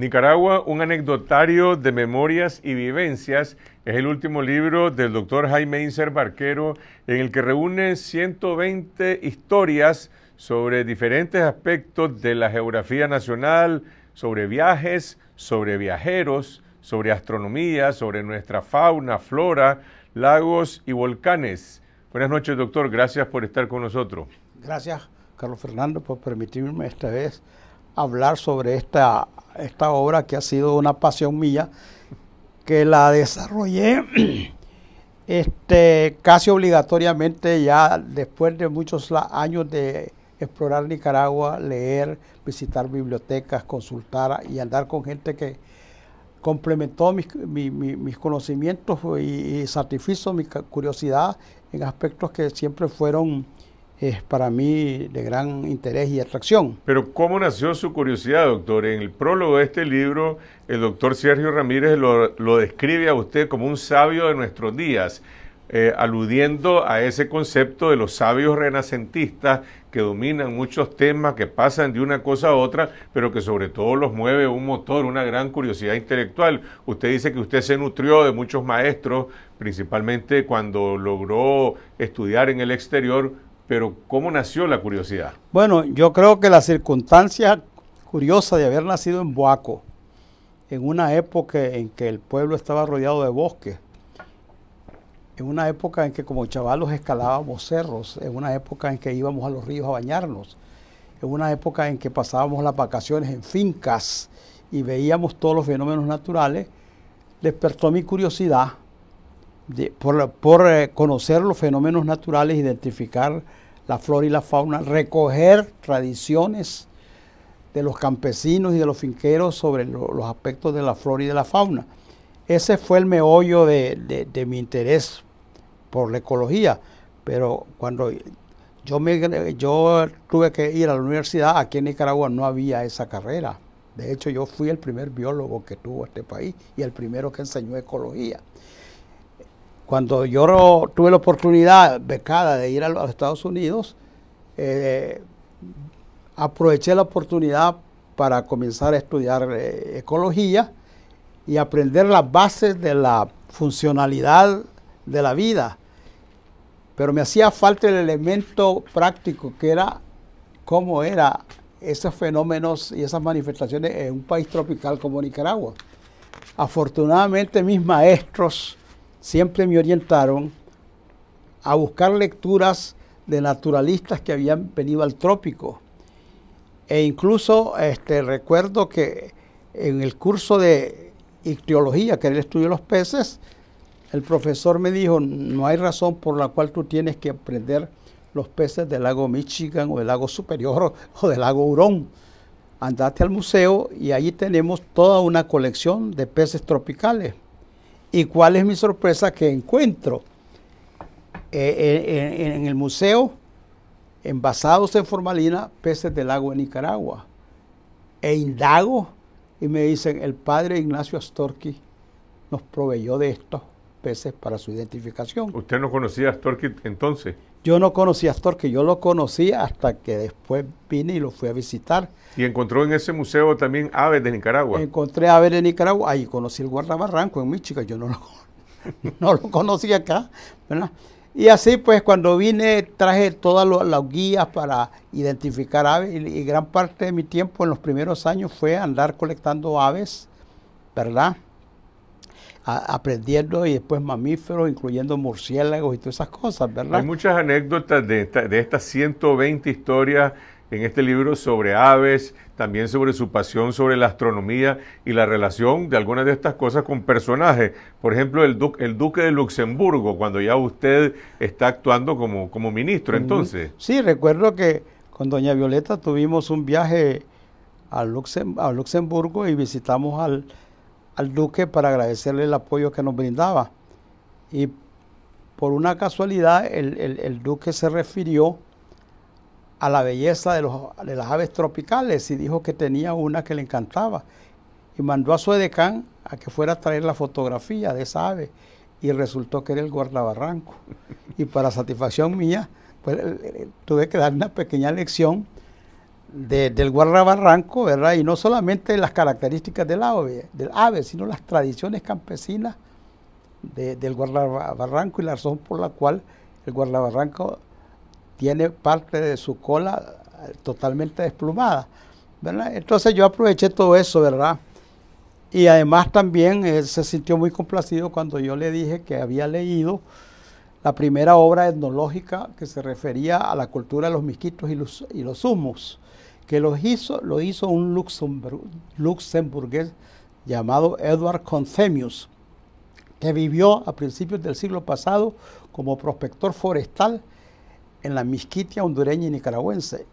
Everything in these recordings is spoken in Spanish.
Nicaragua, un anecdotario de memorias y vivencias, es el último libro del doctor Jaime Inser Barquero, en el que reúne 120 historias sobre diferentes aspectos de la geografía nacional, sobre viajes, sobre viajeros, sobre astronomía, sobre nuestra fauna, flora, lagos y volcanes. Buenas noches, doctor. Gracias por estar con nosotros. Gracias, Carlos Fernando, por permitirme esta vez hablar sobre esta, esta obra que ha sido una pasión mía, que la desarrollé este, casi obligatoriamente ya después de muchos años de explorar Nicaragua, leer, visitar bibliotecas, consultar y andar con gente que complementó mis, conocimientos y, y satisfizo mi curiosidad en aspectos que siempre fueron es para mí de gran interés y atracción. Pero ¿cómo nació su curiosidad, doctor? En el prólogo de este libro, el doctor Sergio Ramírez lo, describe a usted como un sabio de nuestros días, eh, aludiendo a ese concepto de los sabios renacentistas que dominan muchos temas, que pasan de una cosa a otra, pero que sobre todo los mueve un motor, una gran curiosidad intelectual. Usted dice que usted se nutrió de muchos maestros, principalmente cuando logró estudiar en el exterior pero ¿cómo nació la curiosidad? Bueno, yo creo que la circunstancia curiosa de haber nacido en Boaco, en una época en que el pueblo estaba rodeado de bosques, en una época en que como chavalos escalábamos cerros, en una época en que íbamos a los ríos a bañarnos, en una época en que pasábamos las vacaciones en fincas y veíamos todos los fenómenos naturales, despertó mi curiosidad por, eh, conocer los fenómenos naturales, identificar la flora y la fauna, recoger tradiciones de los campesinos y de los finqueros sobre los aspectos de la flora y de la fauna. Ese fue el meollo de, mi interés por la ecología, pero cuando yo, me, yo tuve que ir a la universidad, aquí en Nicaragua no había esa carrera. De hecho, yo fui el primer biólogo que tuvo este país y el primero que enseñó ecología. Cuando yo tuve la oportunidad becada de ir a los Estados Unidos, eh, aproveché la oportunidad para comenzar a estudiar eh, ecología y aprender las bases de la funcionalidad de la vida. Pero me hacía falta el elemento práctico que era cómo eran esos fenómenos y esas manifestaciones en un país tropical como Nicaragua. Afortunadamente mis maestros siempre me orientaron a buscar lecturas de naturalistas que habían venido al trópico. E incluso este, recuerdo que en el curso de ictiología, que era el estudio de los peces, el profesor me dijo, no hay razón por la cual tú tienes que aprender los peces del lago Michigan o del lago Superior o del lago Hurón. Andate al museo y allí tenemos toda una colección de peces tropicales. ¿Y cuál es mi sorpresa que encuentro? Eh, eh, en, el museo, envasados en formalina, peces del agua de Nicaragua. E indago y me dicen, el padre Ignacio Astorqui nos proveyó de esto peces para su identificación. ¿Usted no conocía a Storkit entonces? Yo no conocía a Storkit, yo lo conocí hasta que después vine y lo fui a visitar. ¿Y encontró en ese museo también aves de Nicaragua? Encontré aves de Nicaragua, ahí conocí el guardabarranco en chica, yo no lo, no lo conocí acá, ¿verdad? Y así pues cuando vine traje todas las guías para identificar aves y, y gran parte de mi tiempo en los primeros años fue andar colectando aves, ¿verdad? aprendiendo y después mamíferos, incluyendo murciélagos y todas esas cosas, ¿verdad? Hay muchas anécdotas de, estas 120 historias en este libro sobre aves, también sobre su pasión sobre la astronomía y la relación de algunas de estas cosas con personajes. Por ejemplo, el, el duque de Luxemburgo, cuando ya usted está actuando como, como ministro, entonces. Sí, recuerdo que con doña Violeta tuvimos un viaje a, a Luxemburgo y visitamos al al duque para agradecerle el apoyo que nos brindaba. Y por una casualidad el, duque se refirió a la belleza de, de, las aves tropicales y dijo que tenía una que le encantaba. Y mandó a su edecán a que fuera a traer la fotografía de esa ave y resultó que era el guardabarranco. Y para satisfacción mía, pues, eh, eh, tuve que dar una pequeña lección del guardabarranco, ¿verdad? Y no solamente las características del ave, del ave sino las tradiciones campesinas del guardabarranco y la razón por la cual el guardabarranco tiene parte de su cola eh, totalmente desplumada, ¿verdad? Entonces yo aproveché todo eso, ¿verdad? Y además también eh, se sintió muy complacido cuando yo le dije que había leído la primera obra etnológica que se refería a la cultura de los misquitos y los, y que lo hizo, lo hizo un luxemburgués llamado Edward Concemius, que vivió a principios del siglo pasado como prospector forestal en la misquitia hondureña y nicaragüense.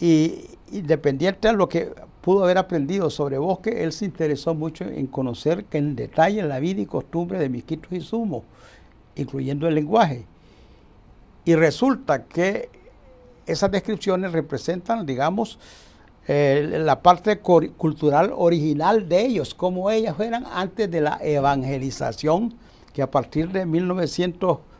Y independiente de lo que pudo haber aprendido sobre bosque, él se interesó mucho en conocer en detalle la vida y costumbre de misquitos y sumos incluyendo el lenguaje. Y resulta que esas descripciones representan, digamos, la parte cultural original de ellos, como ellas eran antes de la evangelización, que a partir de 1940,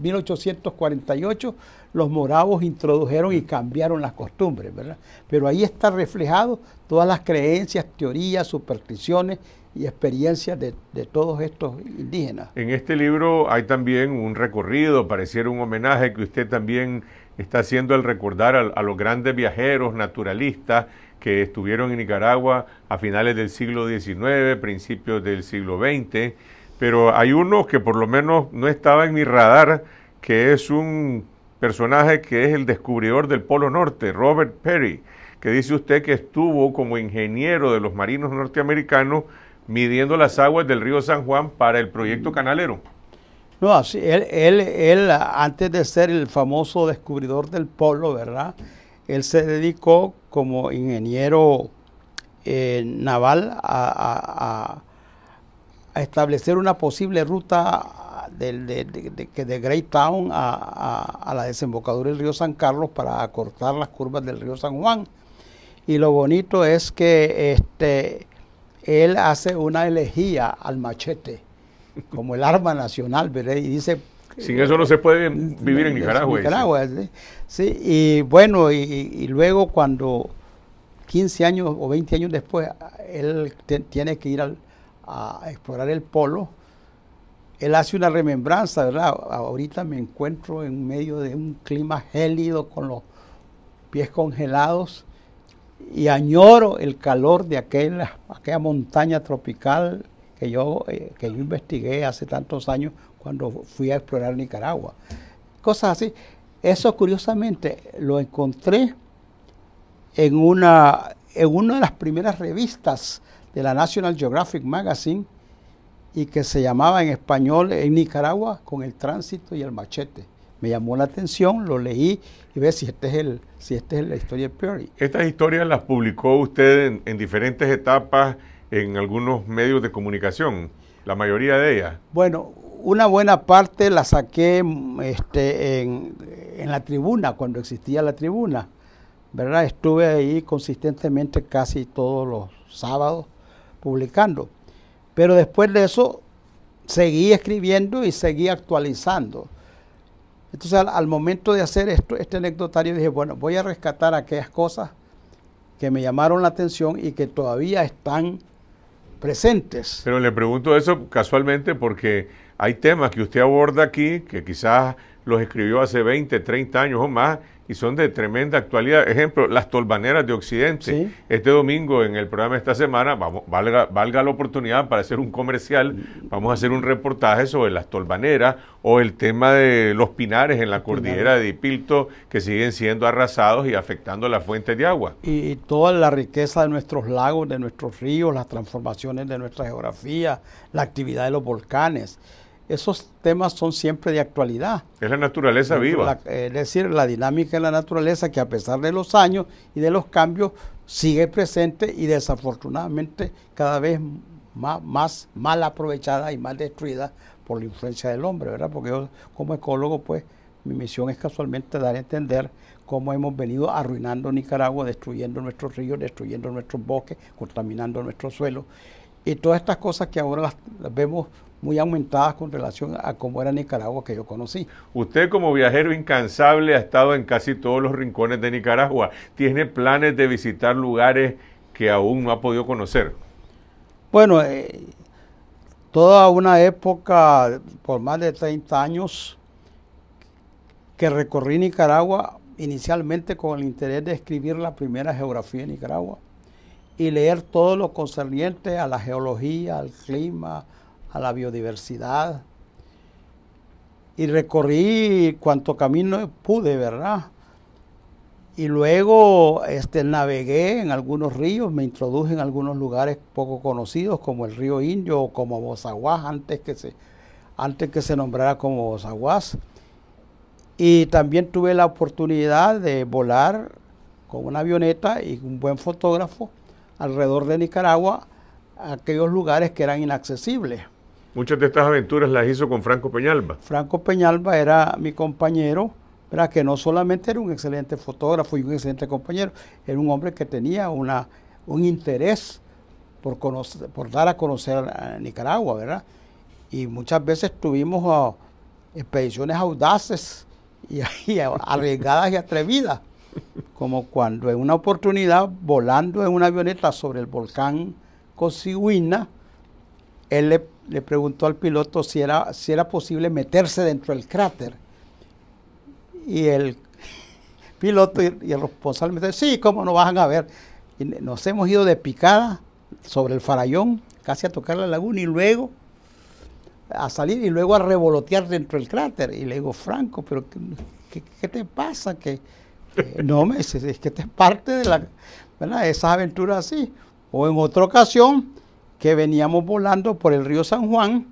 1848 los moravos introdujeron y cambiaron las costumbres, ¿verdad? Pero ahí está reflejado todas las creencias, teorías, supersticiones y experiencias de, de, todos estos indígenas. En este libro hay también un recorrido, pareciera un homenaje que usted también está haciendo al recordar a, a los grandes viajeros naturalistas que estuvieron en Nicaragua a finales del siglo XIX, principios del siglo XX, pero hay uno que por lo menos no estaba en mi radar, que es un personaje que es el descubridor del Polo Norte, Robert Perry, que dice usted que estuvo como ingeniero de los marinos norteamericanos midiendo las aguas del río San Juan para el proyecto canalero. No, así, él, él, él, antes de ser el famoso descubridor del polo, ¿verdad? Él se dedicó como ingeniero eh, naval a, establecer una posible ruta de, de, de, a, a, la desembocadura del río San Carlos para acortar las curvas del río San Juan. Y lo bonito es que este, él hace una elegía al machete como el arma nacional, ¿verdad? Y dice... Sin eso no se puede vivir en Nicaragua. ¿sí? Y bueno, y, luego cuando 15 años o 20 años después, él tiene que ir a explorar el polo, él hace una remembranza, ¿verdad? Ahorita me encuentro en medio de un clima gélido con los pies congelados y añoro el calor de aquella, aquella montaña tropical que yo, eh, que yo investigué hace tantos años cuando fui a explorar Nicaragua. Cosas así. Eso curiosamente lo encontré en una, en una de las primeras revistas de la National Geographic Magazine y que se llamaba en español en Nicaragua con el tránsito y el machete me llamó la atención, lo leí y ve si este es el, si este es la historia de Perry. Estas historias las publicó usted en, diferentes etapas en algunos medios de comunicación, la mayoría de ellas. Bueno, una buena parte la saqué mm, este, en, la tribuna, cuando existía la tribuna. ¿verdad? Estuve ahí consistentemente casi todos los sábados publicando. Pero después de eso seguí escribiendo y seguí actualizando. Entonces al, momento de hacer esto, este anecdotario dije, bueno, voy a rescatar aquellas cosas que me llamaron la atención y que todavía están presentes. Pero le pregunto eso casualmente porque hay temas que usted aborda aquí, que quizás los escribió hace 20, 30 años o más, y son de tremenda actualidad. Ejemplo, las tolvaneras de Occidente. Este domingo en el programa de esta semana, valga, valga la oportunidad para hacer un comercial, vamos a hacer un reportaje sobre las tolvaneras o el tema de los pinares en la cordillera de Dipilto que siguen siendo arrasados y afectando las fuentes de agua. y toda la riqueza de nuestros lagos, de nuestros ríos, las transformaciones de nuestra geografía, la actividad de los volcanes esos temas son siempre de actualidad. Es la naturaleza viva. es decir, la dinámica de la naturaleza que a pesar de los años y de los cambios sigue presente y desafortunadamente cada vez más, más mal aprovechada y mal destruida por la influencia del hombre, ¿verdad? Porque yo como ecólogo, pues mi misión es casualmente dar a entender cómo hemos venido arruinando Nicaragua, destruyendo nuestros ríos, destruyendo nuestros bosques, contaminando nuestro suelo. Y todas estas cosas que ahora las vemos muy aumentadas con relación a cómo era Nicaragua que yo conocí. Usted como viajero incansable ha estado en casi todos los rincones de Nicaragua. ¿Tiene planes de visitar lugares que aún no ha podido conocer? Bueno, eh, toda una época, por más de 30 años, que recorrí Nicaragua inicialmente con el interés de escribir la primera geografía de Nicaragua y leer todo lo concerniente a la geología, al clima, a la biodiversidad. Y recorrí cuanto camino pude, ¿verdad? Y luego este, navegué en algunos ríos, me introduje en algunos lugares poco conocidos, como el río Indio o como Bozaguas, antes que se, antes que se nombrara como Bozaguas. Y también tuve la oportunidad de volar con una avioneta y un buen fotógrafo alrededor de Nicaragua, aquellos lugares que eran inaccesibles. Muchas de estas aventuras las hizo con Franco Peñalba. Franco Peñalba era mi compañero, ¿verdad? que no solamente era un excelente fotógrafo y un excelente compañero, era un hombre que tenía una, un interés por, conocer, por dar a conocer a Nicaragua, ¿verdad? Y muchas veces tuvimos ah, expediciones audaces y, arriesgadas y atrevidas, como cuando en una oportunidad, volando en una avioneta sobre el volcán Cosiguina, él le le preguntó al piloto si era, si era posible meterse dentro del cráter. Y el piloto y, el responsable me sí, cómo no van a ver. nos hemos ido de picada sobre el farallón, casi a tocar la laguna, y luego a salir y luego a revolotear dentro del cráter. Y le digo, Franco, pero ¿qué, te pasa? Que, no, me es que es parte de la, esas aventuras así. O en otra ocasión, que veníamos volando por el río San Juan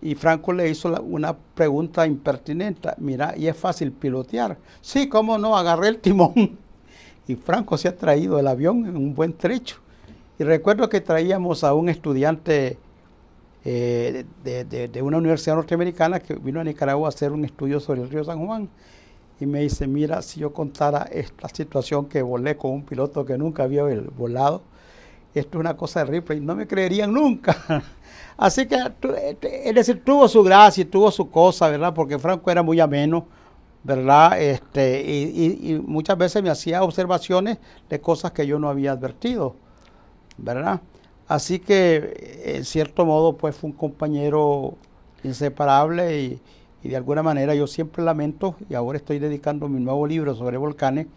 y Franco le hizo una pregunta impertinente. Mira, y es fácil pilotear. Sí, cómo no, agarré el timón. Y Franco se ha traído el avión en un buen trecho. Y recuerdo que traíamos a un estudiante eh, de, de, una universidad norteamericana que vino a Nicaragua a hacer un estudio sobre el río San Juan. Y me dice, mira, si yo contara esta situación que volé con un piloto que nunca había volado, esto es una cosa de y no me creerían nunca. Así que, este, es decir, tuvo su gracia y tuvo su cosa, ¿verdad? Porque Franco era muy ameno, ¿verdad? Este, y, muchas veces me hacía observaciones de cosas que yo no había advertido, ¿verdad? Así que, en cierto modo, pues fue un compañero inseparable y, de alguna manera yo siempre lamento, y ahora estoy dedicando mi nuevo libro sobre volcanes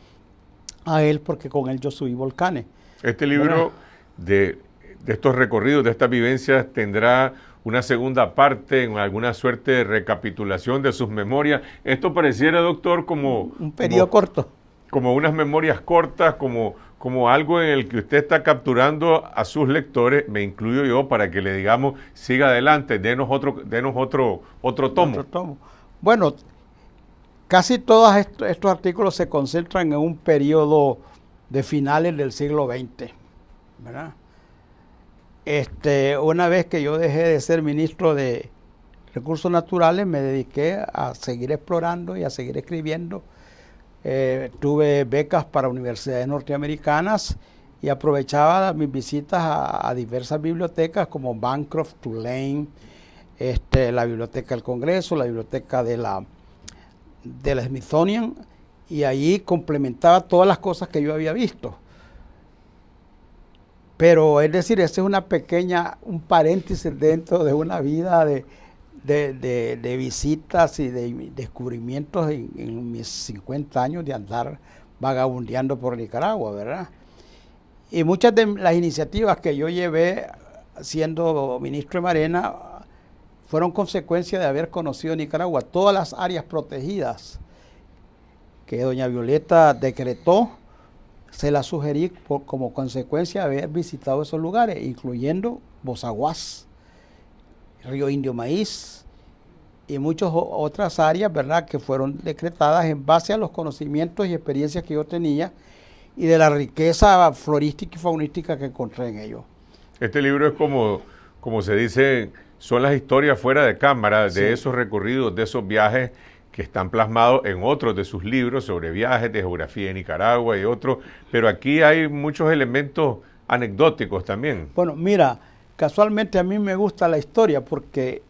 a él porque con él yo subí volcanes. Este libro de, estos recorridos, de estas vivencias, tendrá una segunda parte, en alguna suerte de recapitulación de sus memorias. Esto pareciera, doctor, como... Un periodo corto. Como unas memorias cortas, como, como algo en el que usted está capturando a sus lectores, me incluyo yo, para que le digamos, siga adelante, denos otro, denos otro, otro tomo. Otro tomo. Bueno, casi todos estos artículos se concentran en un periodo de finales del siglo XX este, una vez que yo dejé de ser ministro de recursos naturales, me dediqué a seguir explorando y a seguir escribiendo. Eh, tuve becas para universidades norteamericanas y aprovechaba mis visitas a, diversas bibliotecas como Bancroft, Tulane, este, la Biblioteca del Congreso, la Biblioteca de la, de Smithsonian, y ahí complementaba todas las cosas que yo había visto. Pero es decir, ese es una pequeña, un paréntesis dentro de una vida de, visitas y de descubrimientos en, en, mis 50 años de andar vagabundeando por Nicaragua, ¿verdad? Y muchas de las iniciativas que yo llevé siendo ministro de Marena fueron consecuencia de haber conocido Nicaragua, todas las áreas protegidas que doña Violeta decretó se la sugerí como consecuencia de haber visitado esos lugares, incluyendo Bozaguas, Río Indio Maíz y muchas otras áreas, ¿verdad?, que fueron decretadas en base a los conocimientos y experiencias que yo tenía y de la riqueza florística y faunística que encontré en ellos. Este libro es como, como se dice, son las historias fuera de cámara de esos recorridos, de esos viajes que están plasmados en otros de sus libros sobre viajes, de geografía de Nicaragua y otros, pero aquí hay muchos elementos anecdóticos también. Bueno, mira, casualmente a mí me gusta la historia porque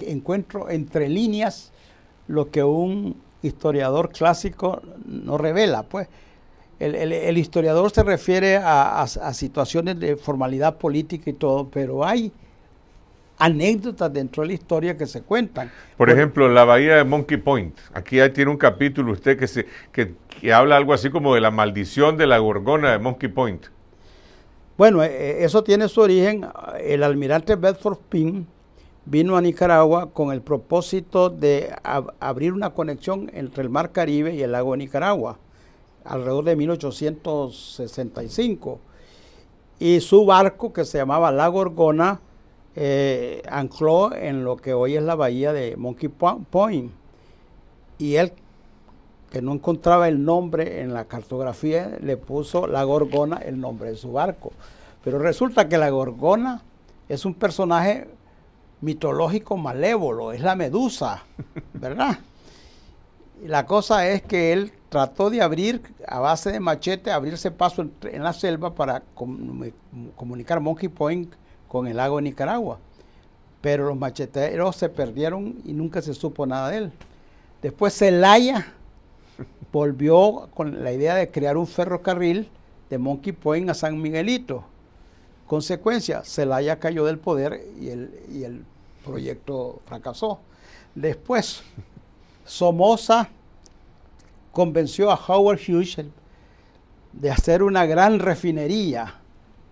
encuentro entre líneas lo que un historiador clásico no revela, pues. El, historiador se refiere a situaciones de formalidad política y todo, pero hay anécdotas dentro de la historia que se cuentan. Por ejemplo, la bahía de Monkey Point, aquí ahí tiene un capítulo usted que, que, habla algo así como de la maldición de la gorgona de Monkey Point. Bueno, eh, eh, eso tiene su origen. Eh, el almirante Bedford Pym vino a Nicaragua con el propósito de abrir una conexión entre el Mar Caribe y el lago de Nicaragua, alrededor de 1865. Y su barco, que se llamaba La Gorgona, eh, ancló en lo que hoy es la bahía de Monkey Point. Y él, que no encontraba el nombre en la cartografía, le puso la Gorgona el nombre de su barco. Pero resulta que la Gorgona es un personaje mitológico malévolo, es la medusa, ¿verdad? la cosa es que él trató de abrir, a base de machete, abrirse paso en, la selva para comunicar Monkey Point con el lago de Nicaragua. Pero los macheteros se perdieron y nunca se supo nada de él. Después Zelaya volvió con la idea de crear un ferrocarril de Monkey Point a San Miguelito. Consecuencia, Zelaya cayó del poder y el, y el proyecto fracasó. Después, Somoza convenció a Howard Hughes de hacer una gran refinería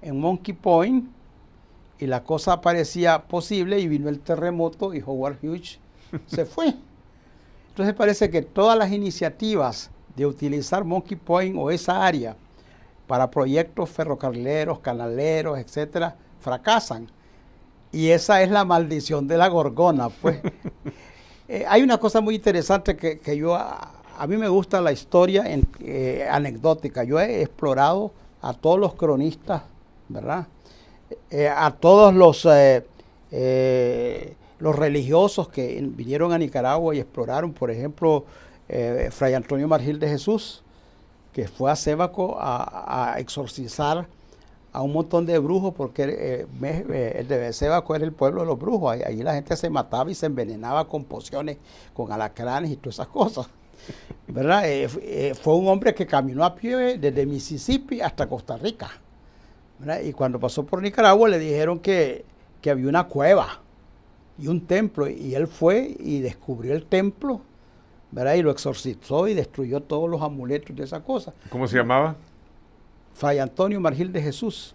en Monkey Point y la cosa parecía posible y vino el terremoto y Howard Hughes se fue. Entonces parece que todas las iniciativas de utilizar Monkey Point o esa área para proyectos ferrocarrileros, canaleros, etcétera, fracasan. Y esa es la maldición de la gorgona, pues. Eh, hay una cosa muy interesante que, yo, a, mí me gusta la historia en, eh, anecdótica. Yo he explorado a todos los cronistas, ¿verdad? Eh, a todos los, eh, eh, los religiosos que vinieron a Nicaragua y exploraron, por ejemplo, Fray Antonio Margil de Jesús, que fue a Sébaco a, exorcizar a un montón de brujos, porque el de Sébaco era el pueblo de los brujos. Ahí, la gente se mataba y se envenenaba con pociones, con alacranes y todas esas cosas. ¿Verdad? fue un hombre que caminó a pie desde Mississippi hasta Costa Rica. Y cuando pasó por Nicaragua le dijeron que, había una cueva y un templo. Y él fue y descubrió el templo, ¿verdad? Y lo exorcizó y destruyó todos los amuletos de esa cosa. ¿Cómo se llamaba? Fray Antonio Margil de Jesús.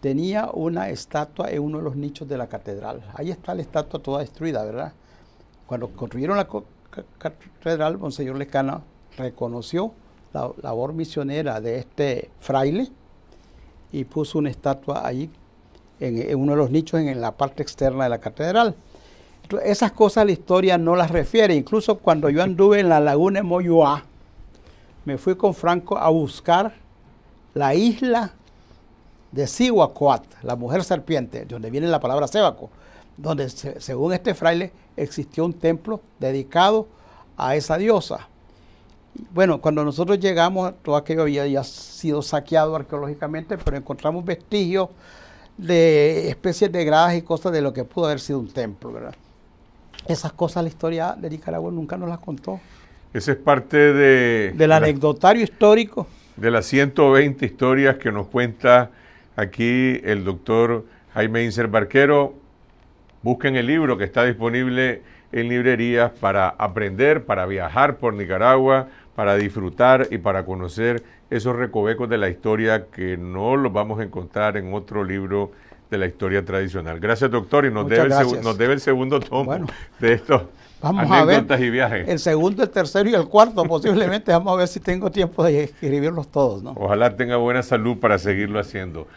Tenía una estatua en uno de los nichos de la catedral. Ahí está la estatua toda destruida, ¿verdad? Cuando construyeron la catedral, Monseñor Lecana reconoció la labor misionera de este fraile y puso una estatua allí en, uno de los nichos en la parte externa de la catedral. esas cosas la historia no las refiere. Incluso cuando yo anduve en la laguna de Moyoá, me fui con Franco a buscar la isla de Sihuacuat, la mujer serpiente, de donde viene la palabra Sebaco, donde según este fraile existió un templo dedicado a esa diosa. Bueno, cuando nosotros llegamos, todo aquello había sido saqueado arqueológicamente, pero encontramos vestigios de especies de gradas y cosas de lo que pudo haber sido un templo, ¿verdad? Esas cosas la historia de Nicaragua nunca nos las contó. Esa es parte de... Del anecdotario histórico. De las 120 historias que nos cuenta aquí el doctor Jaime Inser Barquero. Busquen el libro que está disponible en librerías para aprender, para viajar por Nicaragua, para disfrutar y para conocer esos recovecos de la historia que no los vamos a encontrar en otro libro de la historia tradicional. Gracias, doctor, y nos, debe el, nos debe el, segundo tomo de estos vamos a ver, y viajes. El segundo, el tercero y el cuarto, posiblemente. vamos a ver si tengo tiempo de escribirlos todos. ¿no? Ojalá tenga buena salud para seguirlo haciendo.